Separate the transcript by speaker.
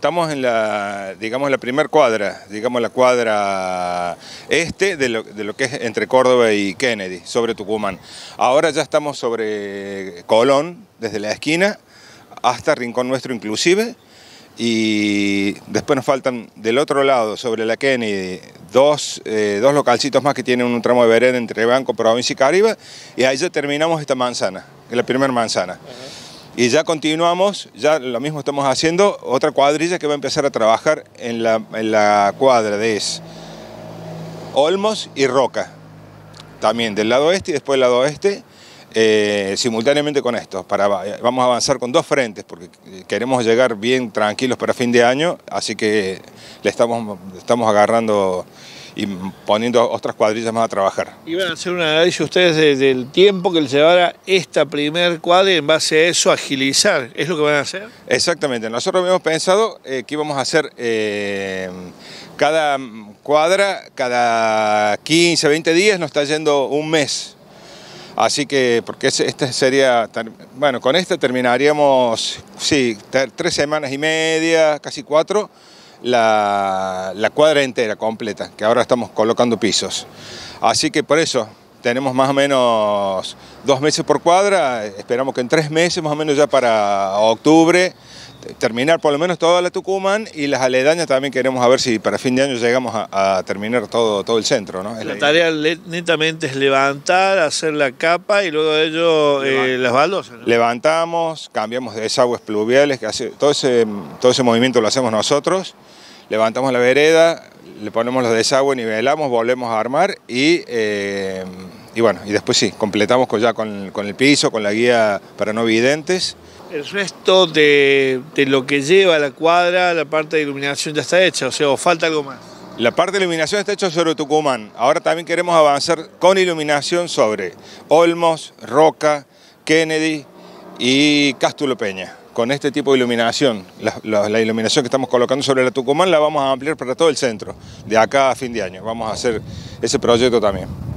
Speaker 1: Estamos en la, digamos, la primer cuadra, digamos la cuadra este de lo, que es entre Córdoba y Kennedy, sobre Tucumán. Ahora ya estamos sobre Colón, desde la esquina hasta Rincón Nuestro inclusive, y después nos faltan del otro lado, sobre la Kennedy, dos, eh, localcitos más que tienen un tramo de vereda entre Banco, Provincia y Caribe, y ahí ya terminamos esta manzana, la primera manzana. Y ya continuamos, ya lo mismo estamos haciendo, otra cuadrilla que va a empezar a trabajar en la, cuadra de Olmos y Roca. También del lado este y después del lado oeste. Eh, simultáneamente con esto. Eh, vamos a avanzar con dos frentes porque queremos llegar bien tranquilos para fin de año, así que le estamos, estamos agarrando y poniendo otras cuadrillas más a trabajar.
Speaker 2: ¿Iban a hacer un análisis ustedes del tiempo que les llevara esta primer cuadra y en base a eso agilizar? ¿Es lo que van a hacer? Exactamente. Nosotros habíamos pensado
Speaker 1: eh, que íbamos a hacer cada cuadra, cada 15, 20 días nos está yendo un mes Así que, porque este sería, bueno, con esta terminaríamos, sí, tres semanas y media, casi cuatro, la, la cuadra entera, completa, que ahora estamos colocando pisos. Así que por eso, tenemos más o menos dos meses por cuadra, esperamos que en tres meses, más o menos ya para octubre, terminar por lo menos toda la Tucumán y las aledañas también queremos a ver si para fin de año llegamos a, terminar todo, todo el centro. la,
Speaker 2: tarea netamente es levantar, hacer la capa y luego de ello eh, las
Speaker 1: baldosas. Levantamos, cambiamos desagües pluviales, que hace, todo, ese, todo ese movimiento lo hacemos nosotros, levantamos la vereda, le ponemos los desagües, nivelamos, volvemos a armar y... Eh, y bueno, y después sí, completamos con, ya con, el piso, con la guía para no videntes.
Speaker 2: El resto de, lo que lleva la cuadra, la parte de iluminación ya está hecha, o sea, falta algo más. La parte de iluminación está hecha sobre Tucumán.
Speaker 1: Ahora también queremos avanzar con iluminación sobre Olmos, Roca, Kennedy y Castulo Peña. Con este tipo de iluminación, la, la, iluminación que estamos colocando sobre la Tucumán la vamos a ampliar para todo el centro, de acá a fin de año. Vamos a hacer ese proyecto también.